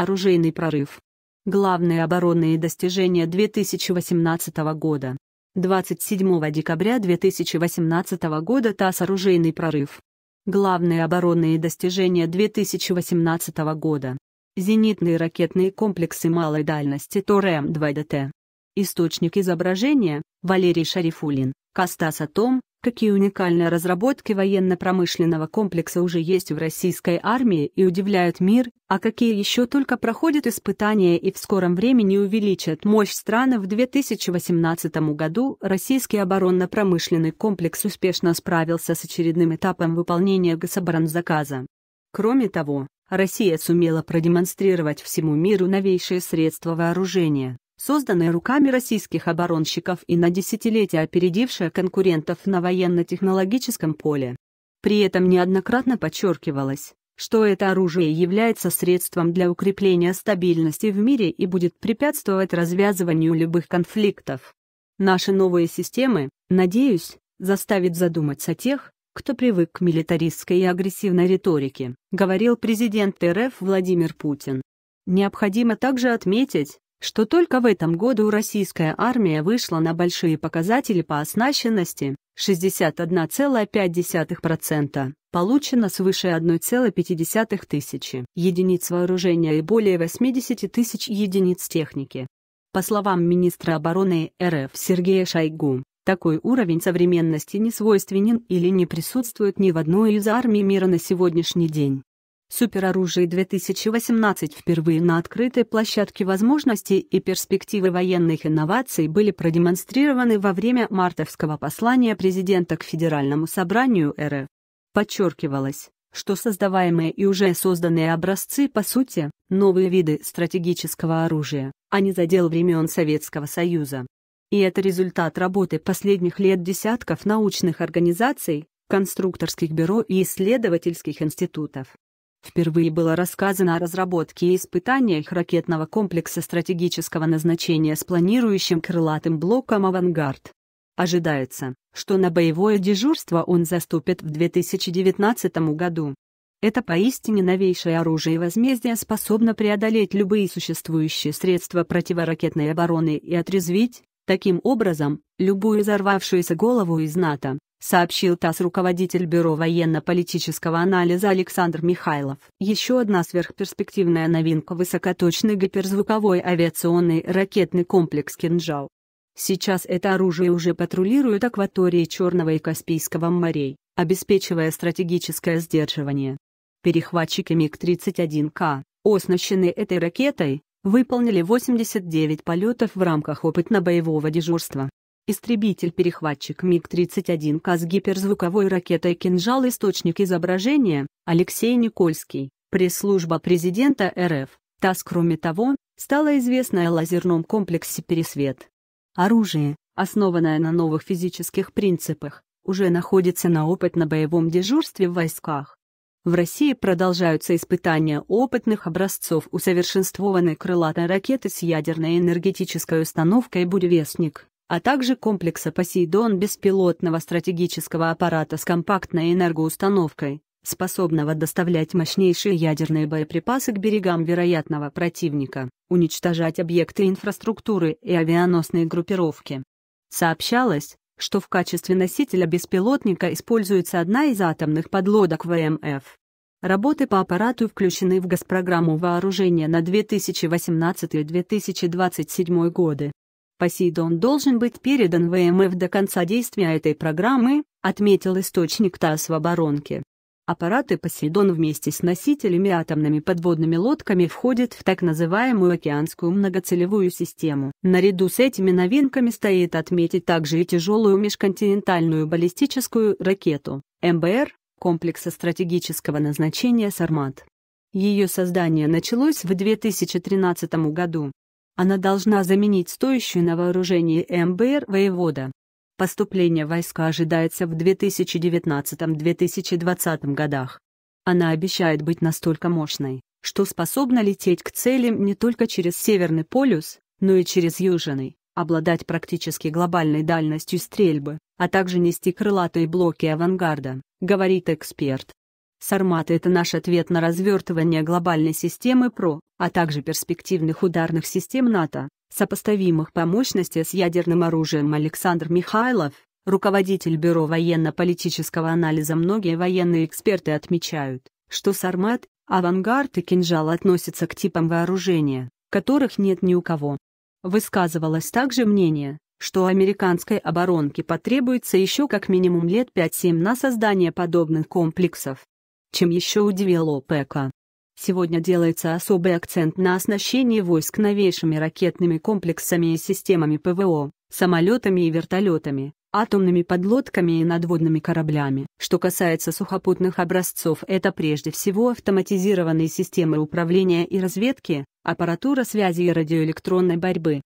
Оружейный прорыв. Главные оборонные достижения 2018 года. 27 декабря 2018 года ТАСС «Оружейный прорыв». Главные оборонные достижения 2018 года. Зенитные ракетные комплексы малой дальности ТОР-М2ДТ. Источник изображения – Валерий Шарифулин, Кастас Атом, какие уникальные разработки военно-промышленного комплекса уже есть в российской армии и удивляют мир, а какие еще только проходят испытания и в скором времени увеличат мощь страны в 2018 году, российский оборонно-промышленный комплекс успешно справился с очередным этапом выполнения гособоронзаказа. Кроме того, Россия сумела продемонстрировать всему миру новейшие средства вооружения созданная руками российских оборонщиков и на десятилетия опередившая конкурентов на военно-технологическом поле. При этом неоднократно подчеркивалось, что это оружие является средством для укрепления стабильности в мире и будет препятствовать развязыванию любых конфликтов. Наши новые системы, надеюсь, заставят задуматься тех, кто привык к милитаристской и агрессивной риторике, говорил президент РФ Владимир Путин. Необходимо также отметить, что только в этом году российская армия вышла на большие показатели по оснащенности 61,5%, получено свыше 1,5 тысячи единиц вооружения и более 80 тысяч единиц техники. По словам министра обороны РФ Сергея Шойгу, такой уровень современности не свойственен или не присутствует ни в одной из армий мира на сегодняшний день. Супероружие 2018 впервые на открытой площадке возможностей и перспективы военных инноваций были продемонстрированы во время мартовского послания президента к Федеральному собранию РФ. Подчеркивалось, что создаваемые и уже созданные образцы по сути новые виды стратегического оружия, а не задел времен Советского Союза. И это результат работы последних лет десятков научных организаций, конструкторских бюро и исследовательских институтов. Впервые было рассказано о разработке и испытаниях ракетного комплекса стратегического назначения с планирующим крылатым блоком «Авангард». Ожидается, что на боевое дежурство он заступит в 2019 году. Это поистине новейшее оружие возмездия способно преодолеть любые существующие средства противоракетной обороны и отрезвить, таким образом, любую взорвавшуюся голову из НАТО сообщил ТАСС руководитель Бюро военно-политического анализа Александр Михайлов. Еще одна сверхперспективная новинка – высокоточный гиперзвуковой авиационный ракетный комплекс «Кинжал». Сейчас это оружие уже патрулирует акватории Черного и Каспийского морей, обеспечивая стратегическое сдерживание. Перехватчики МиГ-31К, оснащенные этой ракетой, выполнили 89 полетов в рамках опытно-боевого дежурства. Истребитель-перехватчик МиГ-31К с гиперзвуковой ракетой «Кинжал» источник изображения, Алексей Никольский, пресс-служба президента РФ. ТАСС, кроме того, стало известно о лазерном комплексе «Пересвет». Оружие, основанное на новых физических принципах, уже находится на на боевом дежурстве в войсках. В России продолжаются испытания опытных образцов усовершенствованной крылатой ракеты с ядерной энергетической установкой «Буревестник» а также комплекса «Посейдон» беспилотного стратегического аппарата с компактной энергоустановкой, способного доставлять мощнейшие ядерные боеприпасы к берегам вероятного противника, уничтожать объекты инфраструктуры и авианосные группировки. Сообщалось, что в качестве носителя беспилотника используется одна из атомных подлодок ВМФ. Работы по аппарату включены в госпрограмму вооружения на 2018 2027 годы. Посейдон должен быть передан ВМФ до конца действия этой программы, отметил источник ТАСС в оборонке. Аппараты «Посейдон» вместе с носителями атомными подводными лодками входят в так называемую океанскую многоцелевую систему. Наряду с этими новинками стоит отметить также и тяжелую межконтинентальную баллистическую ракету МБР комплекса стратегического назначения «Сармат». Ее создание началось в 2013 году. Она должна заменить стоящую на вооружении МБР воевода. Поступление войска ожидается в 2019-2020 годах. Она обещает быть настолько мощной, что способна лететь к целям не только через Северный полюс, но и через Южный, обладать практически глобальной дальностью стрельбы, а также нести крылатые блоки авангарда, говорит эксперт. Сарматы — это наш ответ на развертывание глобальной системы ПРО, а также перспективных ударных систем НАТО, сопоставимых по мощности с ядерным оружием Александр Михайлов, руководитель Бюро военно-политического анализа многие военные эксперты отмечают, что Сармат, авангард и кинжал относятся к типам вооружения, которых нет ни у кого. Высказывалось также мнение, что американской оборонке потребуется еще как минимум лет 5-7 на создание подобных комплексов чем еще удивил ОПК. Сегодня делается особый акцент на оснащении войск новейшими ракетными комплексами и системами ПВО, самолетами и вертолетами, атомными подлодками и надводными кораблями. Что касается сухопутных образцов, это прежде всего автоматизированные системы управления и разведки, аппаратура связи и радиоэлектронной борьбы.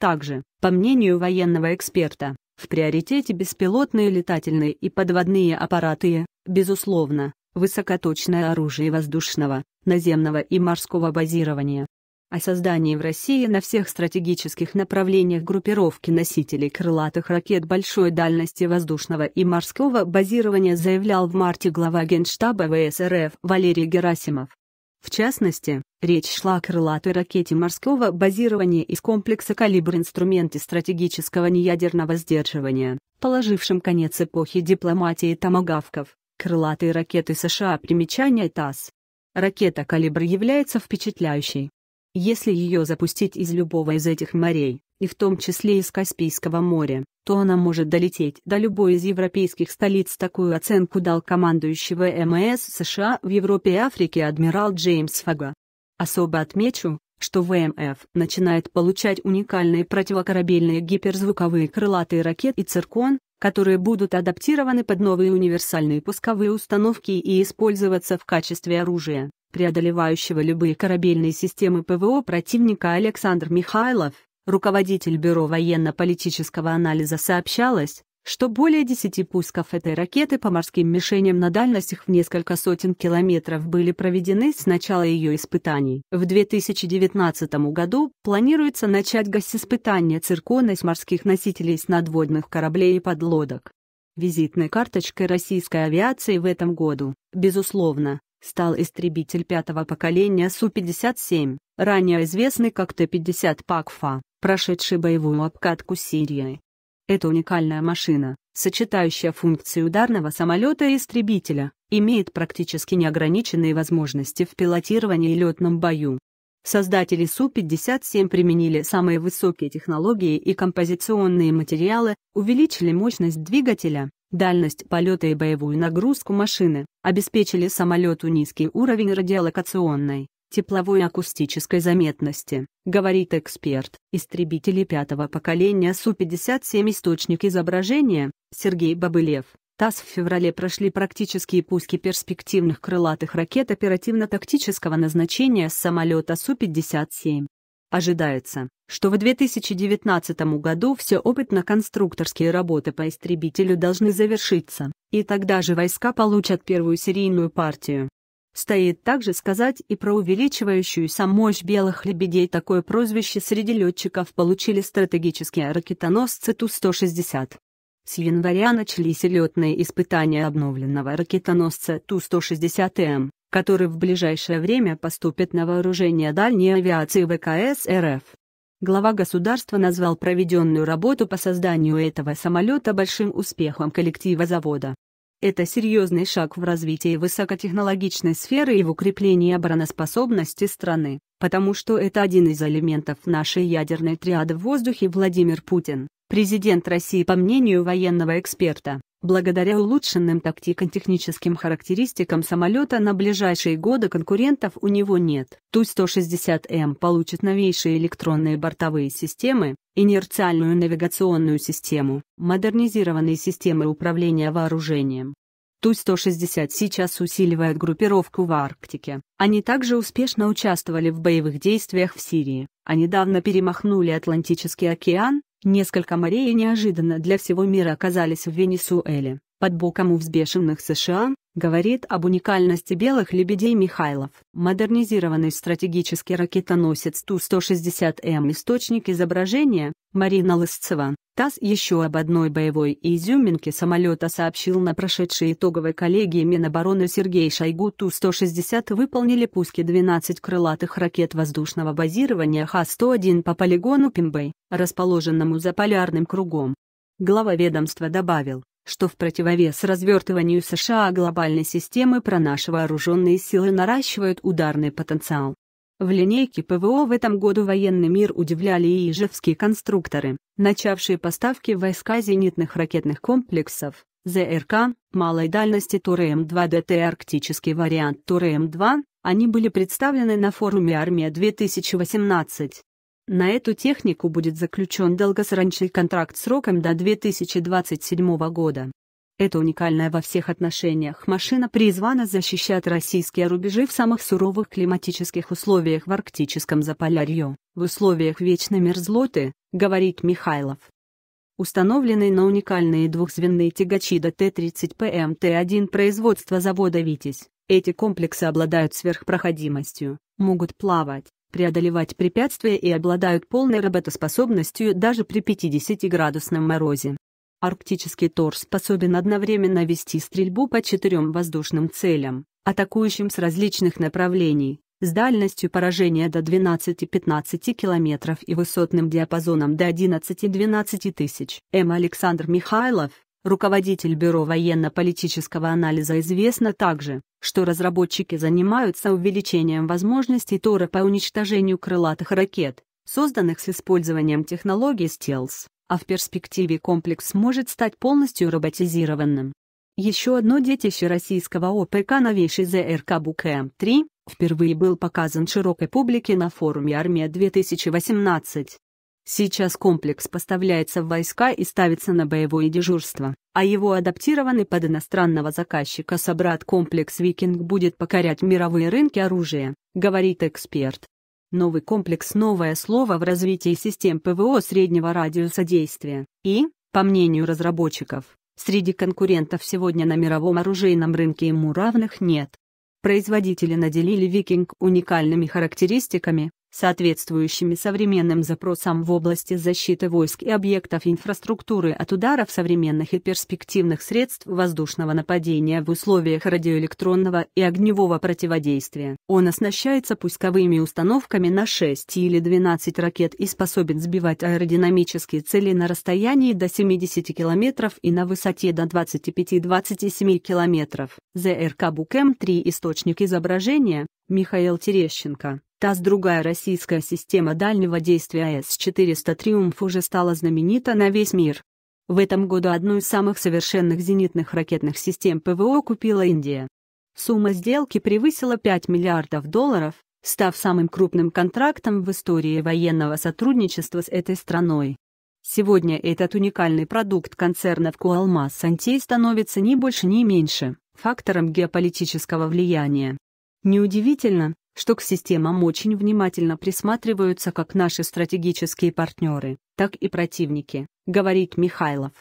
Также, по мнению военного эксперта, в приоритете беспилотные летательные и подводные аппараты, безусловно, высокоточное оружие воздушного, наземного и морского базирования. О создании в России на всех стратегических направлениях группировки носителей крылатых ракет большой дальности воздушного и морского базирования заявлял в марте глава Генштаба ВС РФ Валерий Герасимов. В частности, речь шла о крылатой ракете морского базирования из комплекса «Калибр» инструменты стратегического неядерного сдерживания, положившем конец эпохе дипломатии томогавков. Крылатые ракеты США. Примечание ТАСС. Ракета «Калибр» является впечатляющей. Если ее запустить из любого из этих морей, и в том числе из Каспийского моря, то она может долететь до любой из европейских столиц. Такую оценку дал командующего ВМС США в Европе и Африке адмирал Джеймс Фага. Особо отмечу, что ВМФ начинает получать уникальные противокорабельные гиперзвуковые крылатые ракеты «Циркон», которые будут адаптированы под новые универсальные пусковые установки и использоваться в качестве оружия, преодолевающего любые корабельные системы ПВО противника Александр Михайлов, руководитель Бюро военно-политического анализа сообщалось, что более 10 пусков этой ракеты по морским мишеням на дальностях в несколько сотен километров были проведены с начала ее испытаний. В 2019 году планируется начать госиспытание циркона из морских носителей с надводных кораблей и подлодок. Визитной карточкой российской авиации в этом году, безусловно, стал истребитель пятого поколения Су-57, ранее известный как Т-50 ПАКФА, прошедший боевую обкатку Сирии. Эта уникальная машина, сочетающая функции ударного самолета и истребителя, имеет практически неограниченные возможности в пилотировании и летном бою. Создатели Су-57 применили самые высокие технологии и композиционные материалы, увеличили мощность двигателя, дальность полета и боевую нагрузку машины, обеспечили самолету низкий уровень радиолокационной тепловой и акустической заметности, говорит эксперт, истребители пятого поколения Су-57 источник изображения, Сергей Бабылев. ТАСС в феврале прошли практические пуски перспективных крылатых ракет оперативно-тактического назначения с самолета Су-57. Ожидается, что в 2019 году все опытно-конструкторские работы по истребителю должны завершиться, и тогда же войска получат первую серийную партию. Стоит также сказать и про увеличивающуюся мощь белых лебедей. Такое прозвище среди летчиков получили стратегические ракетоносцы Ту-160. С января начались летные испытания обновленного ракетоносца Ту-160М, который в ближайшее время поступит на вооружение дальней авиации ВКС РФ. Глава государства назвал проведенную работу по созданию этого самолета большим успехом коллектива завода. Это серьезный шаг в развитии высокотехнологичной сферы и в укреплении обороноспособности страны, потому что это один из элементов нашей ядерной триады в воздухе Владимир Путин, президент России по мнению военного эксперта, Благодаря улучшенным тактико-техническим характеристикам самолета на ближайшие годы конкурентов у него нет. Ту-160М эм получит новейшие электронные бортовые системы, инерциальную навигационную систему, модернизированные системы управления вооружением. Ту-160 сейчас усиливает группировку в Арктике. Они также успешно участвовали в боевых действиях в Сирии, а недавно перемахнули Атлантический океан, Несколько морей неожиданно для всего мира оказались в Венесуэле под боком у взбешенных США, говорит об уникальности белых лебедей Михайлов. Модернизированный стратегический ракетоносец Ту-160М источник изображения, Марина Лысцева. ТАСС еще об одной боевой изюминке самолета сообщил на прошедшей итоговой коллегии Минобороны Сергей Шойгу Ту-160 выполнили пуски 12 крылатых ракет воздушного базирования Х-101 по полигону Пимбэй, расположенному за полярным кругом. Глава ведомства добавил, что в противовес развертыванию США глобальной системы про наши вооруженные силы наращивают ударный потенциал. В линейке ПВО в этом году военный мир удивляли и ижевские конструкторы, начавшие поставки в войска зенитных ракетных комплексов, ЗРК, малой дальности ТУР-М2ДТ и арктический вариант ТУР-М2, они были представлены на форуме «Армия-2018», на эту технику будет заключен долгосрочный контракт сроком до 2027 года. Эта уникальная во всех отношениях машина призвана защищать российские рубежи в самых суровых климатических условиях в арктическом Заполярье, в условиях вечной мерзлоты, говорит Михайлов. Установленные на уникальные двухзвенные тягачи до Т-30ПМ-Т1 производства завода «Витязь», эти комплексы обладают сверхпроходимостью, могут плавать, преодолевать препятствия и обладают полной работоспособностью даже при 50-градусном морозе. Арктический Тор способен одновременно вести стрельбу по четырем воздушным целям, атакующим с различных направлений, с дальностью поражения до 12-15 километров и высотным диапазоном до 11-12 тысяч. М. Александр Михайлов, руководитель Бюро военно-политического анализа известно также, что разработчики занимаются увеличением возможностей Тора по уничтожению крылатых ракет, созданных с использованием технологии стелс, а в перспективе комплекс может стать полностью роботизированным. Еще одно детище российского ОПК новейший ЗРК бук м 3 впервые был показан широкой публике на форуме «Армия-2018», Сейчас комплекс поставляется в войска и ставится на боевое дежурство, а его адаптированный под иностранного заказчика собрат комплекс «Викинг» будет покорять мировые рынки оружия, говорит эксперт. Новый комплекс – новое слово в развитии систем ПВО среднего радиуса действия, и, по мнению разработчиков, среди конкурентов сегодня на мировом оружейном рынке ему равных нет. Производители наделили «Викинг» уникальными характеристиками, соответствующими современным запросам в области защиты войск и объектов инфраструктуры от ударов современных и перспективных средств воздушного нападения в условиях радиоэлектронного и огневого противодействия. Он оснащается пусковыми установками на 6 или 12 ракет и способен сбивать аэродинамические цели на расстоянии до 70 км и на высоте до 25-27 км. ЗРК бук м 3 источник изображения Михаил Терещенко ТАСС другая российская система дальнего действия С-400 «Триумф» уже стала знаменита на весь мир. В этом году одну из самых совершенных зенитных ракетных систем ПВО купила Индия. Сумма сделки превысила 5 миллиардов долларов, став самым крупным контрактом в истории военного сотрудничества с этой страной. Сегодня этот уникальный продукт концерна «Куалмаз Сантей» становится ни больше ни меньше фактором геополитического влияния. Неудивительно, что к системам очень внимательно присматриваются как наши стратегические партнеры, так и противники, говорит Михайлов.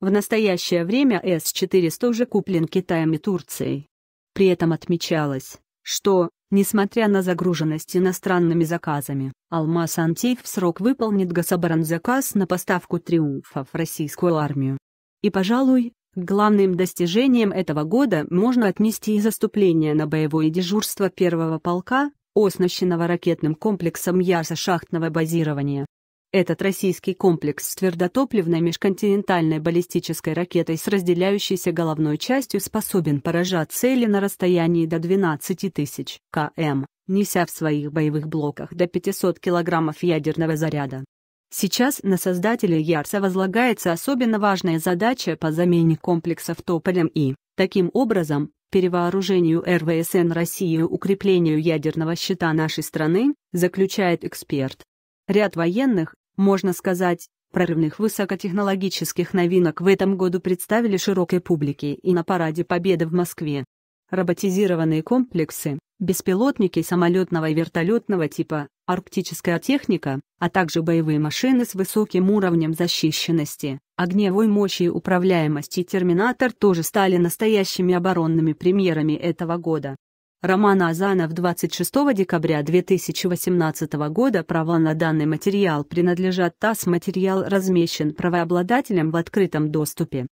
В настоящее время С-400 уже куплен Китаем и Турцией. При этом отмечалось, что, несмотря на загруженность иностранными заказами, «Алмаз Антей» в срок выполнит гособоронзаказ на поставку «Триумфа» в российскую армию. И, пожалуй, Главным достижением этого года можно отнести и заступление на боевое дежурство первого полка, оснащенного ракетным комплексом Ярса шахтного базирования. Этот российский комплекс с твердотопливной межконтинентальной баллистической ракетой с разделяющейся головной частью способен поражать цели на расстоянии до 12 тысяч км, неся в своих боевых блоках до 500 кг ядерного заряда. Сейчас на создателя Ярса возлагается особенно важная задача по замене комплексов тополем и, таким образом, перевооружению РВСН России и укреплению ядерного щита нашей страны, заключает эксперт. Ряд военных, можно сказать, прорывных высокотехнологических новинок в этом году представили широкой публике и на параде Победы в Москве роботизированные комплексы, беспилотники самолетного и вертолетного типа, арктическая техника, а также боевые машины с высоким уровнем защищенности, огневой мощи и управляемости «Терминатор» тоже стали настоящими оборонными премьерами этого года. Роман Азанов 26 декабря 2018 года права на данный материал принадлежат ТАСС. Материал размещен правообладателем в открытом доступе.